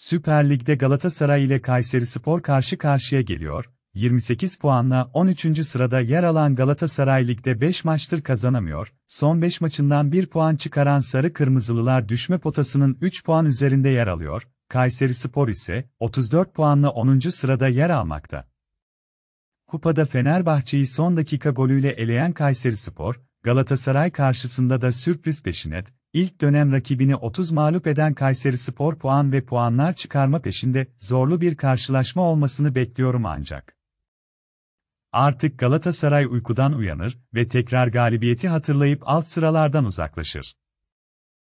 Süper Lig'de Galatasaray ile Kayseri Spor karşı karşıya geliyor. 28 puanla 13. sırada yer alan Galatasaray Lig'de 5 maçtır kazanamıyor. Son 5 maçından 1 puan çıkaran Sarı Kırmızılılar düşme potasının 3 puan üzerinde yer alıyor. Kayseri Spor ise 34 puanla 10. sırada yer almakta. Kupada Fenerbahçe'yi son dakika golüyle eleyen Kayseri Spor, Galatasaray karşısında da sürpriz peşinet, İlk dönem rakibini 30 mağlup eden Kayseri Spor puan ve puanlar çıkarma peşinde zorlu bir karşılaşma olmasını bekliyorum ancak. Artık Galatasaray uykudan uyanır ve tekrar galibiyeti hatırlayıp alt sıralardan uzaklaşır.